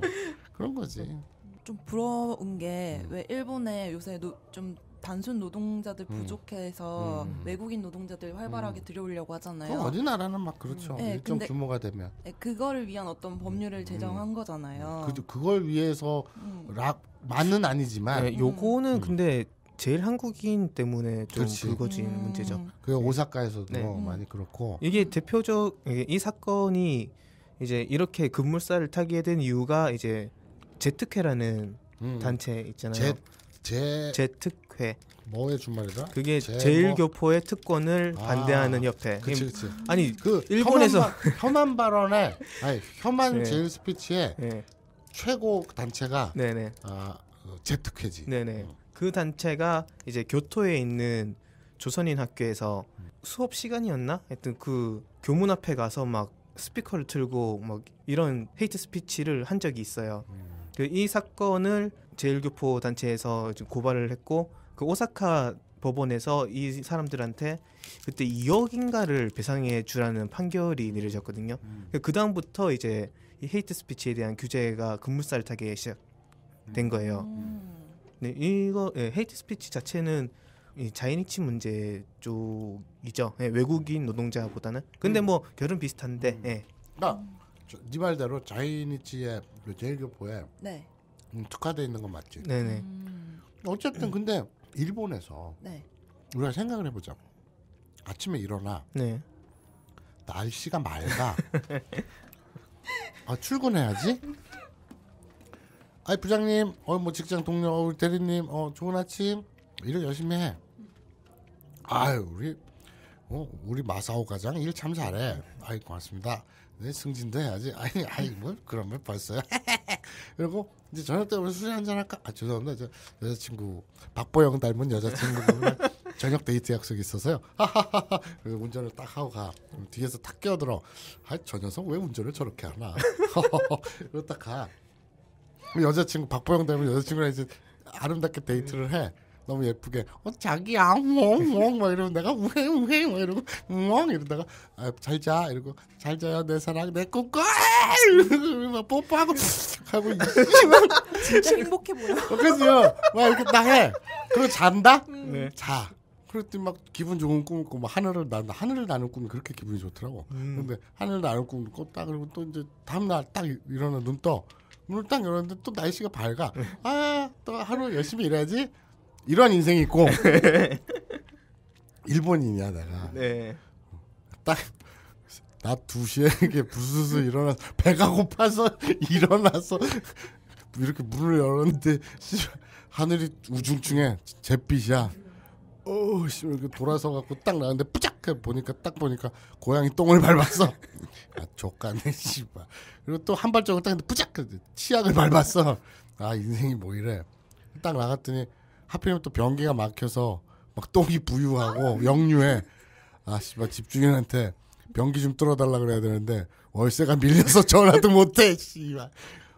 그런 거지. 좀 부러운 게왜 음. 일본에 요새 노, 좀 단순 노동자들 음. 부족해서 음. 외국인 노동자들 활발하게 들여오려고 하잖아요. 그 어디 나라는 막 그렇죠. 음. 네, 일정 규모가 되면. 네, 그거를 위한 어떤 법률을 제정한 거잖아요. 그, 그걸 위해서 락 만은 아니지만 네, 요거는 근데 제일 한국인 때문에 좀그렇 불거진 음. 문제죠. 그 네. 오사카에서도 네. 음. 많이 그렇고 이게 대표적 이 사건이 이제 이렇게 급물살을 타게 된 이유가 이제 제특회라는 음. 단체 있잖아요. 제, 제 특회 뭐의 준말이다? 그게 뭐? 제일교포의 뭐... 특권을 아. 반대하는 협회. 그치, 그치. 아니 그 일본에서 혐한, 발언에 아니 혐한 네. 제일 스피치의 네. 최고 단체가 네네. 네. 아 그 제특회지. 네네. 네. 어. 그 단체가 이제 교토에 있는 조선인 학교에서 수업 시간이었나? 하여튼 그 교문 앞에 가서 막 스피커를 틀고 막 이런 헤이트 스피치를 한 적이 있어요. 그 이 사건을 제일교포 단체에서 고발을 했고 그 오사카 법원에서 이 사람들한테 그때 2억인가를 배상해 주라는 판결이 내려졌거든요. 음. 그 다음부터 이제 이 헤이트 스피치에 대한 규제가 급물살 타게 시작된 거예요. 음. 네, 이거 예, 헤이트 스피치 자체는 이 자이니치 문제 쪽이죠. 예, 외국인 노동자보다는. 근데 음. 뭐 결은 비슷한데. 음. 예. 그러니까 저, 네 말대로 자이니치의 그 제일교포에 네. 음, 특화돼 있는 건 맞지. 네네. 음. 어쨌든 근데 일본에서 네. 우리가 생각을 해보자. 아침에 일어나. 네. 날씨가 맑아. [LAUGHS] 아, 출근해야지. 아이 부장님, 어뭐 직장 동료, 어, 대리님, 어 좋은 아침. 일을 열심히 해. 아유 우리 어, 우리 마사오 과장 일 참 잘해. 아이 고맙습니다. 네, 승진도 해야지. 아니, 아이, 뭐, 그런 걸 벌써요. [LAUGHS] 그리고, 이제 저녁 때 우리 술 한잔 할까? 아, 죄송합니다. 저 여자친구, 박보영 닮은 여자친구가 [LAUGHS] 저녁 데이트 약속이 있어서요. 하하하하. 그리고 운전을 딱 하고 가. 뒤에서 탁 끼어들어. 아, 저 녀석 왜 운전을 저렇게 하나. [LAUGHS] 그러고 딱 가. 여자친구 박보영 닮은 여자친구랑 이제 아름답게 데이트를 해. 너무 예쁘게 어 자기야 뭐뭐뭐 뭐, 뭐 이러면 내가 우회 우회 막 이러고 뭐 이러다가 아, 잘자 이러고 잘 자요 내 사랑 내 꿈꿔 이러고 막 뽀뽀하고 하고 진짜 행복해 보여 어, 그래서요 막 이렇게 다해 그리고 잔다 음. 네. 자 그랬더니 막 기분 좋은 꿈을 꾸고 막 하늘을 나 하늘을 나는 꿈이 그렇게 기분이 좋더라고 음. 근데 하늘을 나는 꿈을 꿨다 그리고 또 이제 다음날 딱 일어나 눈떠 문을 딱 열었는데 또 날씨가 밝아. 아, 또 하루 열심히 일해야지. 이런 인생이 있고 [LAUGHS] 일본인이야 내가. 네. 딱. 낮 2시에 이렇게 부스스 일어나서 배가 고파서 [LAUGHS] 일어나서 이렇게 문을 열었는데 하늘이 우중충해 잿빛이야 어, 우 씨, 이렇게 돌아서 갖고 딱 나는데 뿌짝 보니까 딱 보니까 고양이 똥을 밟았어. 아, 족간네 씨발. 그리고 또 한 발자국 딱 했는데 뿌짝 치약을 밟았어. 아, 인생이 뭐 이래. 딱 나갔더니 하필이면 또 변기가 막혀서 막 똥이 부유하고 역류해. 아, 씨발 집주인한테 변기 좀 뚫어달라 그래야 되는데 월세가 밀려서 전화도 못해. 씨발.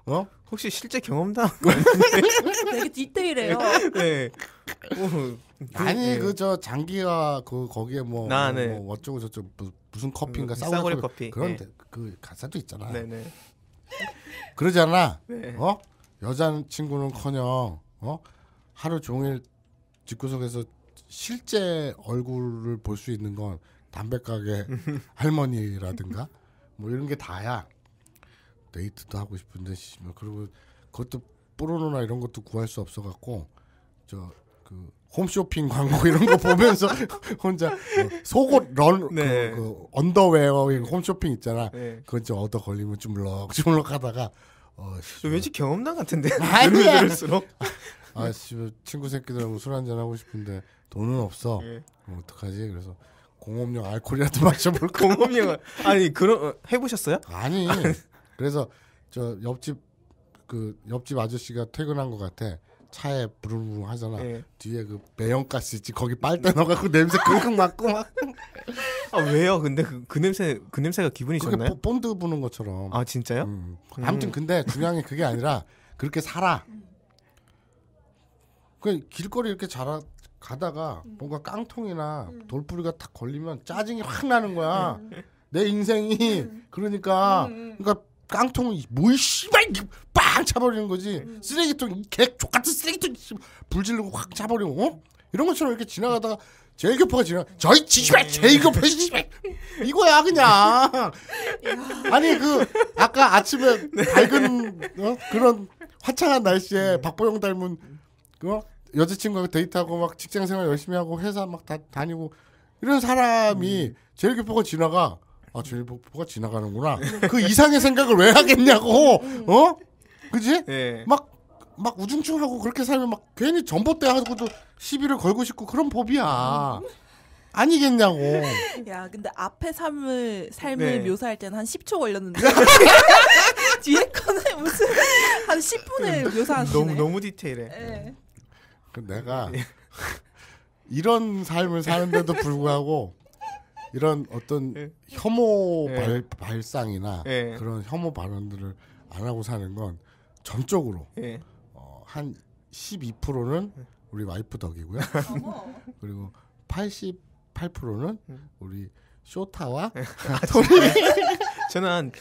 어? 혹시 실제 경험담? [LAUGHS] 되게 디테일해요. 네. 네. 그, 아니 네. 그저 장기가 그 거기에 뭐, 아, 네. 뭐 어쩌고 저쩌고 무슨 커피인가 음, 싸구려 커피 그런 네. 그 가사도 있잖아. 네네. 그러잖아. 네. 어 여자 친구는커녕 어 하루 종일 집구석에서 실제 얼굴을 볼 수 있는 건 담배 가게 [LAUGHS] 할머니라든가 뭐 이런 게 다야. 데이트도 하고 싶은데 씨발 뭐 그리고 그것도 뽀로로나 이런 것도 구할 수 없어 갖고 저 그 홈쇼핑 [LAUGHS] 광고 이런 거 보면서 [LAUGHS] 혼자 그 속옷 런 그, 네. 그, 그, 언더웨어 홈쇼핑 있잖아. 네. 그건 좀 얻어 걸리면 좀물럭 주물럭 하다가 어, 씨 왠지 경험담 같은데 [LAUGHS] 아니 들을수록 아씨 뭐 친구 새끼들하고 술 한잔 하고 싶은데 돈은 없어. 예. 어떡하지? 그래서 공업용 알코올이라도 마셔볼까? 공업용 아니 그런 어, 해보셨어요? 아니 아, 그래서 저 옆집 그 옆집 아저씨가 퇴근한 것 같아. 차에 부르르 하잖아. 네. 뒤에 그 매연가스 있지. 거기 빨대 넣어갖고 냄새 끙끙 맡고 막. [LAUGHS] 아 왜요? 근데 그, 그, 냄새 그 냄새가 기분이 그게 좋나요? 본드 부는 것처럼. 아 진짜요? 음. 음. 아무튼 근데 중요한 게 그게 아니라 그렇게 살아. 그 길거리 이렇게 자라 가다가 뭔가 깡통이나 돌부리가탁 걸리면 짜증이 확 나는 거야. 음. 내 인생이 그러니까 음, 음. 그러니까 깡통을 뭘 씨발 빵 차버리는 거지 음. 쓰레기통 개 족같은 쓰레기통 불질르고 확 차버리고 어? 이런 것처럼 이렇게 지나가다가 제일교포가 지나 저희 지지발 네. 제일교포지 씨발 이거야 그냥 아니 그 아까 아침에 [LAUGHS] 네. 밝은 어? 그런 화창한 날씨에 음. 박보영 닮은 그 여자친구하고 데이트하고 막 직장생활 열심히 하고 회사 막 다, 다니고 이런 사람이 음. 제일교포가 지나가 아 제일폭포가 지나가는구나. 네. 그 이상의 생각을 왜 하겠냐고. 음. 어? 그지? 네. 막, 막 우중충하고 그렇게 살면 막 괜히 전봇대 하고도 시비를 걸고 싶고 그런 법이야. 아니겠냐고. [LAUGHS] 야, 근데 앞에 삶을 삶을 네. 묘사할 때는 한 10초 걸렸는데 [LAUGHS] 뒤에 거는 무슨 한 10분을 묘사하시네. 너무 너무 디테일해. 네. 그 내가 네. 이런 삶을 사는데도 불구하고 이런 어떤 네. 혐오 예. 발, 발상이나 예. 그런 혐오 발언들을 안 하고 사는 건 전적으로 어, 한 12%는 우리 와이프 덕이고요. 어. [LAUGHS] 그리고 88%는 우리 쇼타와 토리. 아, [LAUGHS] 저는 한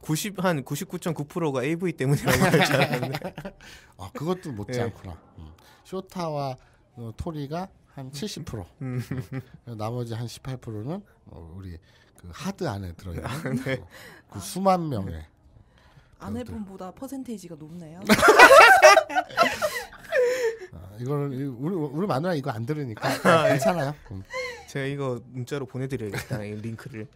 90, 한 99.9%가 AV 때문이라고 알았는데. [LAUGHS] 아, 그것도 못지않구나. 예. 음. 쇼타와 어, 토리가 한 70%. 음. 음. 나머지 한 18%는 어, 우리 그 하드 안에 들어있는 아, 그 네. 그 아, 수만 명의 네. 아내분보다 퍼센테이지가 높네요. 아, 이걸 우리 우리 마누라 이거 안 들으니까 아, 네. 괜찮아요. 음. 제가 이거 문자로 보내드려야겠다 이 링크를.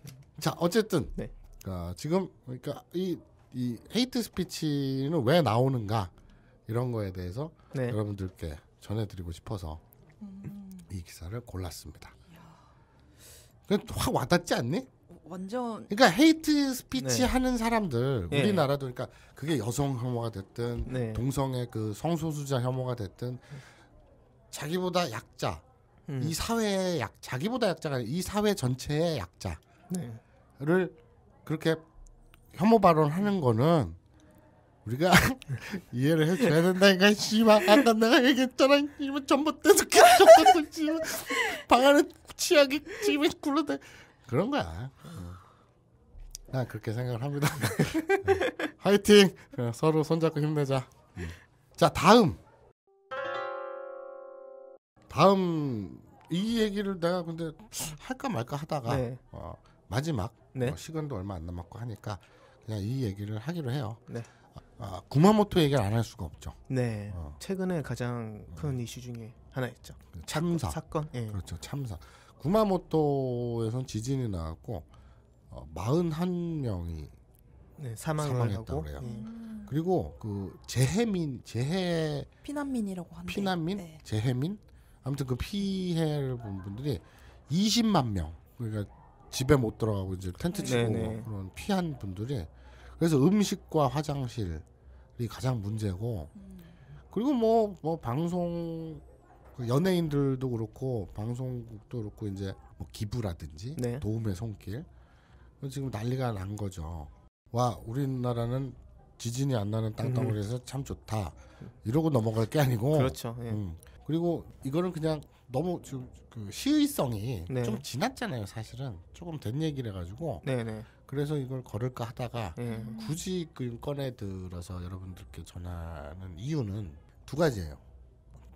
자 어쨌든 네. 어, 지금 그러니까 이, 이 헤이트 스피치는 왜 나오는가 이런 거에 대해서 네. 여러분들께 전해드리고 싶어서 음. 이 기사를 골랐습니다. 그냥 확 와닿지 않니? 완전 그러니까 헤이트 스피치 네. 하는 사람들 네. 우리나라도 그러니까 그게 여성 혐오가 됐든 네. 동성애 그 성소수자 혐오가 됐든 자기보다 약자 음. 이 사회의 약 자기보다 약자가 이 사회 전체의 약자를 네. 그렇게 혐오 발언하는 거는 우리가 [LAUGHS] 이해를 해줘야 된다니까 씨발 아까 내가 얘기했잖아 이면 전봇대 새끼 전봇대 씨발 방 안에 치약이 씨발 굴러대 그런 거야 어. 난 그렇게 생각을 합니다 네. 어. 화이팅 어, 서로 손잡고 힘내자 음. 자 다음 다음 이 얘기를 내가 근데 할까 말까 하다가 네. 어, 마지막 네. 어, 시간도 얼마 안 남았고 하니까 그냥 이 얘기를 하기로 해요. 네. 아, 구마모토 얘기를 안 할 수가 없죠. 네. 어. 최근에 가장 음. 큰 이슈 중에 하나였죠. 그 참사 사건. 예. 그렇죠. 참사. 구마모토에선 지진이 나왔고 어, 41명이 네, 사망 했다 고 그래요. 예. 음. 그리고 그 재해민 재해 피난민이라고 한대 피난민 네. 재해민 아무튼 그 피해를 본 분들이 20만 명 그러니까 집에 못 들어가고 이제 텐트 치고 네네. 네. 그런 피한 분들이 그래서 음식과 화장실이 가장 문제고 그리고 뭐뭐 뭐 방송 그 연예인들도 그렇고 방송국도 그렇고 이제 뭐 기부라든지 네. 도움의 손길 지금 난리가 난 거죠. 와 우리나라는 지진이 안 나는 땅덩어리에서 음. 참 좋다 이러고 넘어갈 게 아니고 그렇죠. 예. 음. 그리고 이거는 그냥 너무 지금 그 시의성이 네. 좀 지났잖아요, 사실은. 조금 된 얘기를 해가지고. 네네. 네. 그래서 이걸 걸을까 하다가 네. 굳이 그 꺼내 들어서 여러분들께 전하는 이유는 두 가지예요.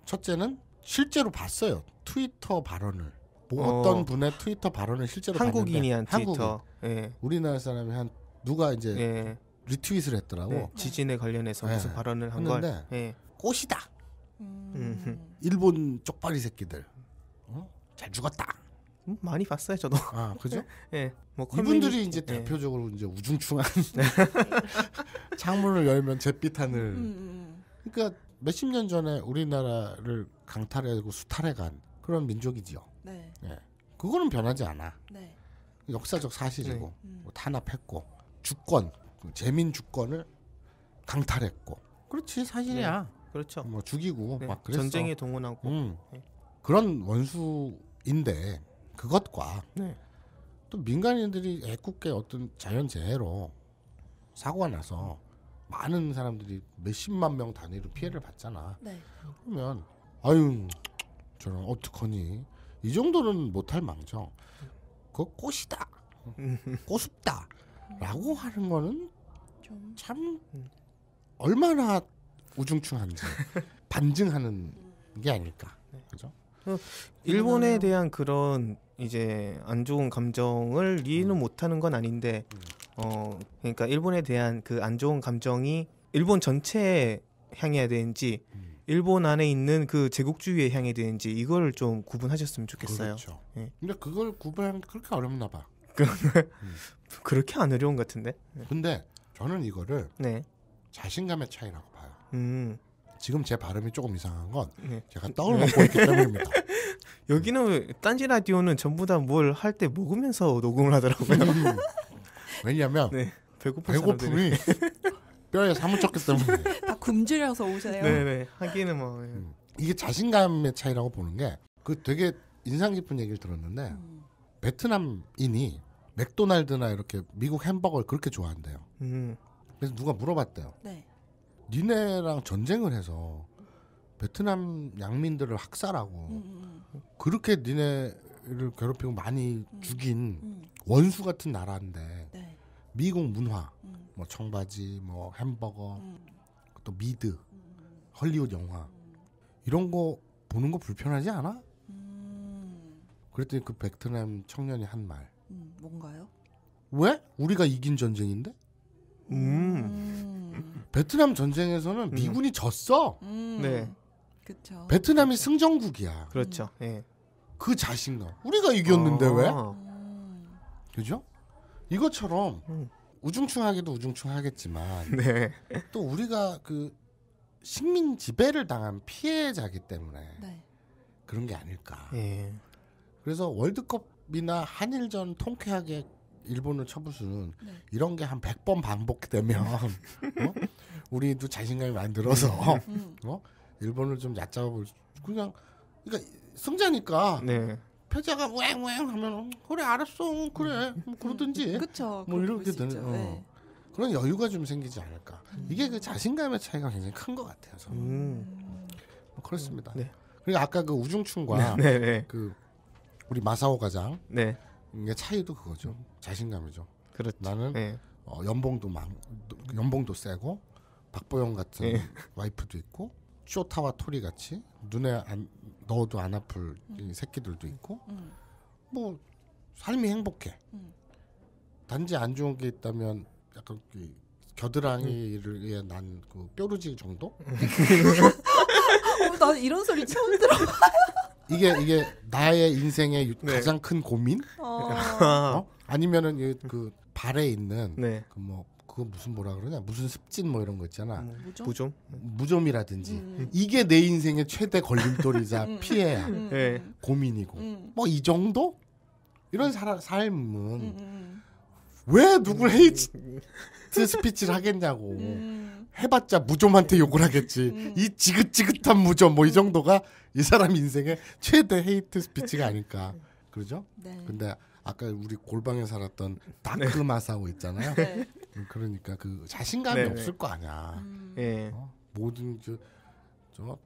첫째는 실제로 봤어요. 트위터 발언을. 뭐 어. 떤 분의 트위터 발언을 실제로 한국인이 한 한국인. 예. 우리나라 사람이 한 누가 이제 예. 리트윗을 했더라고. 네. 지진에 관련해서 네. 무슨 발언을 한 걸. 했데 예. 꽃이다. 음. [LAUGHS] 일본 쪽발이 새끼들 어? 잘 죽었다. 음, 많이 봤어요 저도. 아 그죠? [LAUGHS] 예. 네, 뭐 이분들이 이제 네. 대표적으로 이제 우중충한 네. [LAUGHS] 창문을 열면 잿빛 하늘. 음, 음, 그러니까 몇십 년 전에 우리나라를 강탈해고 수탈해간 그런 민족이지요. 네. 예. 그거는 변하지 않아. 네. 역사적 사실이고 네. 뭐 탄압했고 주권 재민 주권을 강탈했고 그렇지 사실이야. 네. 그렇죠. 뭐 죽이고 네. 막 그랬어. 전쟁에 동원하고 음. 네. 그런 원수인데 그것과 네. 또 민간인들이 애국계 어떤 자연재해로 사고가 나서 많은 사람들이 몇십만 명 단위로 피해를 봤잖아. 네. 그러면 아유 저런 어떡하니 이 정도는 못할 망정 그 꽃이다 [LAUGHS] 꽃숩다라고 하는 거는 좀참 음. 얼마나 우중충한지 [LAUGHS] 반증하는 게 아닐까. 네. 그죠? 일본에 대한 그런 이제 안 좋은 감정을 이해는 음. 못하는 건 아닌데 음. 어 그러니까 일본에 대한 그 안 좋은 감정이 일본 전체에 향해야 되는지 음. 일본 안에 있는 그 제국주의에 향해야 되는지 이걸 좀 구분하셨으면 좋겠어요. 그렇죠. 예. 근데 그걸 구분하는 게 그렇게 어렵나 봐. 음. [LAUGHS] 그렇게 안 어려운 것 같은데. 네. 근데 저는 이거를 네. 자신감의 차이라고. 음. 지금 제 발음이 조금 이상한 건 네. 제가 떡을 먹고 있기 때문입니다. [LAUGHS] 여기는 딴지 라디오는 전부 다 뭘 할 때 먹으면서 녹음을 하더라고요. 음. 왜냐하면 네. 배고픈 배고픔이 [LAUGHS] 뼈에 사무쳤기 때문에 다 굶주려서 오세요. 네네 하기는 뭐 예. 음. 이게 자신감의 차이라고 보는 게 그 되게 인상 깊은 얘기를 들었는데 음. 베트남인이 맥도날드나 이렇게 미국 햄버거를 그렇게 좋아한대요. 음. 그래서 누가 물어봤대요. 네. 니네랑 전쟁을 해서 베트남 양민들을 학살하고 음, 음. 음. 그렇게 니네를 괴롭히고 많이 음, 음. 죽인 음. 원수 같은 나라인데 네. 미국 문화 뭐 청바지 뭐 햄버거 또 미드 헐리우드 영화 이런 거 보는 거 불편하지 않아? 그랬더니 그 베트남 청년이 한 말. 뭔가요? 왜? 우리가 이긴 전쟁인데? 음. 베트남 전쟁에서는 음. 미군이 졌어. 음. 네. 그렇죠. 베트남이 그쵸. 승전국이야. 그렇죠. 예. 그 자신감. 우리가 이겼는데 아~ 왜? 어. 그죠? 이것처럼 음. 우중충하기도 우중충하겠지만 네. 또 우리가 그 식민 지배를 당한 피해자기 때문에 네. 그런 게 아닐까. 예. 그래서 월드컵이나 한일전 통쾌하게 일본을 쳐부수는 네. 이런 게 한 100번 반복되면 [LAUGHS] 어? 우리도 자신감이 만들어서 음, 음, 음. [LAUGHS] 어? 일본을 좀 얕잡아 볼 그냥 그러니까 승자니까 네. 패자가 웽웽 하면 그래 알았어 그래 뭐 그러든지 그쵸, 뭐 이렇게 되는 어. 네. 그런 여유가 좀 생기지 않을까 음. 이게 그 자신감의 차이가 굉장히 큰 것 같아요 저는 음. 뭐 그렇습니다 네. 그리고 아까 그 우중충과 네, 네, 네. 그 우리 마사오 과장 네. 차이도 그거죠 자신감이죠 그렇죠. 나는 네. 어, 연봉도 많 연봉도 세고 박보영 같은 예. 와이프도 있고 쇼타와 토리 같이 눈에 안, 넣어도 안 아플 음. 새끼들도 있고 음. 뭐 삶이 행복해. 음. 단지 안 좋은 게 있다면 약간 그 겨드랑이를 음. 난그 뾰루지 정도? 어, 나 이런 소리 처음 들어. 이게 이게 나의 인생의 네. 가장 큰 고민? 어. 어? 아니면은 그 발에 있는 네. 그뭐 그건 무슨 뭐라 그러냐 무슨 습진 뭐 이런 거 있잖아 음. 무좀 무좀 이라든지 음. 이게 내 인생의 최대 걸림돌이자 [LAUGHS] 음. 피해야 음. 예. 고민이고 음. 뭐이 정도 이런 사, 람 삶은 음, 왜 누굴 헤이트 스피치를 하겠냐고 해봤자 무좀한테 욕을 하겠지 이 지긋지긋한 무좀 뭐 이 정도가 이 사람 인생의 최대 헤이트 스피치가 아닐까 그러죠? 네. 근데 아까 우리 골방에 살았던 네. 다크 마사오 있잖아요. 네. 음, 그러니까 그 자신감이 네네. 네. 없을 거 아니야. 음. 예. 어? 모든 저, 저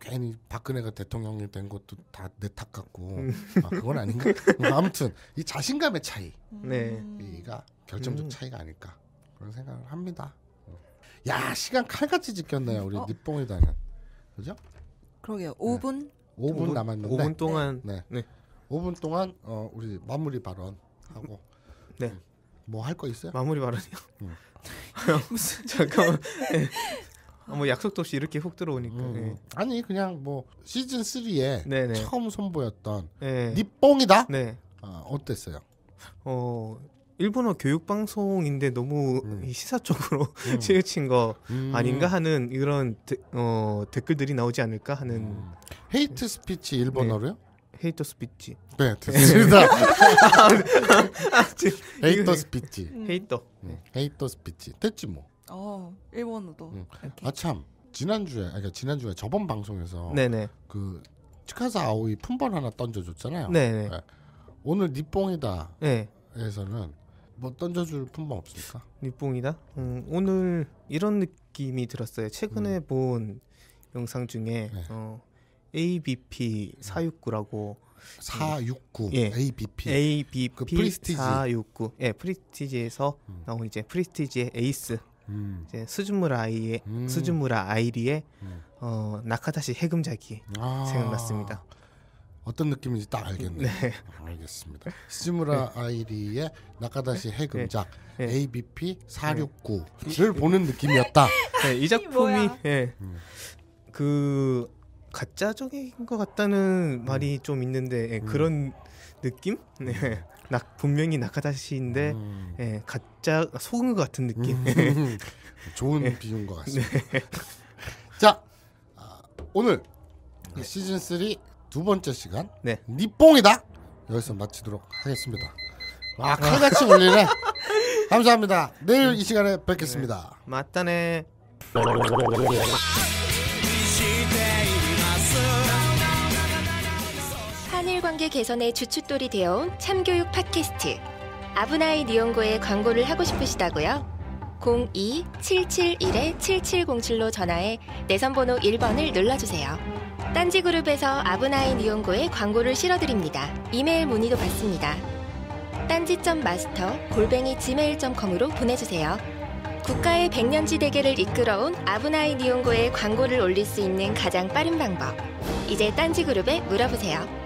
괜히 박근혜가 대통령이 된 것도 다 내 탓 같고 음. 아, 그건 아닌가? 뭐 아무튼 이 자신감의 차이, 음. 네. 이가 결정적 음. 차이가 아닐까 그런 생각을 합니다. 음. 야 시간 칼같이 지켰네요 우리 어. 닛봉이다는 그죠? 그러게요. 5분. 네. 5분, 남았는데 5분 동안 네. 네. 네. 5분 동안 어, 우리 마무리 발언 하고 네. 뭐할거 있어요? 마무리 발언이요. 응. 네. [LAUGHS] 잠깐만. 예. 아, 뭐 약속도 없이 이렇게 훅 들어오니까. 음. 네. 아니 그냥 뭐 시즌 3에 네네. 처음 선보였던 니뽕이다. 예. 네. 아, 어땠어요? 어 일본어 교육 방송인데 너무 음. 시사적으로 음. [LAUGHS] 치우친 거 음. 아닌가 하는 이런 데, 어, 댓글들이 나오지 않을까 하는. 음. 헤이트 스피치 일본어로요? 네. 헤이터 스피치. 네, 됐습니다. [LAUGHS] 아, 네. 아, 네. 음. 헤이터 스피치. 네, 헤이터. 헤이터 스피치. 됐지 뭐. 어, 일본어도. 응. 음. 아 참, 지난주에 아니까 그러니까 지난주에 저번 방송에서 네네. 그 치카사 아오이 품번 하나 던져줬잖아요. 네네. 네. 오늘 니뽕이다. 에서는 뭐 던져줄 품번 없습니까? 니뽕이다. 음, 오늘 이런 느낌이 들었어요. 최근에 음. 본 영상 중에 네. 어, ABP 469라고 469 예, ABP ABP 그 프리스티지 469예 프리스티지에서 음. 나온 이제 프리스티지의 에이스 음. 이제 수즈무라 아이의 음. 스즈무라 아이리의 음. 어, 나카다시 해금자기 아. 생각났습니다. 어떤 느낌인지 딱 알겠네요. 네. 아, 알겠습니다. 스즈무라 네. 아이리의 나카다시 해금작 네. ABP 469를 보는 느낌이었다. 네, 이 작품이 예. 음. 그 가짜적인 것 같다는 음. 말이 좀 있는데 예, 음. 그런 느낌? 음. 네. [LAUGHS] 나 분명히 나카다시인데 예, 가짜 속은 것 같은 느낌. [LAUGHS] 네. 좋은 네. 비유인 것 같습니다. 네. [LAUGHS] 자 아, 오늘 네. 시즌 3 두 번째 시간 네. 니뽕이다 여기서 마치도록 하겠습니다. 와 아. 칼같이 울리네. 감사합니다. 내일 이 시간에 뵙겠습니다. 네. 맞다네. 사회관계 개선의 주춧돌이 되어온 참교육 팟캐스트 아브나이 니온고에 광고를 하고 싶으시다고요? 02-771-7707로 전화해 내선번호 1번을 눌러주세요. 딴지그룹에서 아브나이 니온고에 광고를 실어드립니다. 이메일 문의도 받습니다. 딴지.마스터 골뱅이 gmail.com으로 보내주세요. 국가의 백년지 대계를 이끌어온 아브나이 니온고에 광고를 올릴 수 있는 가장 빠른 방법. 이제 딴지그룹에 물어보세요.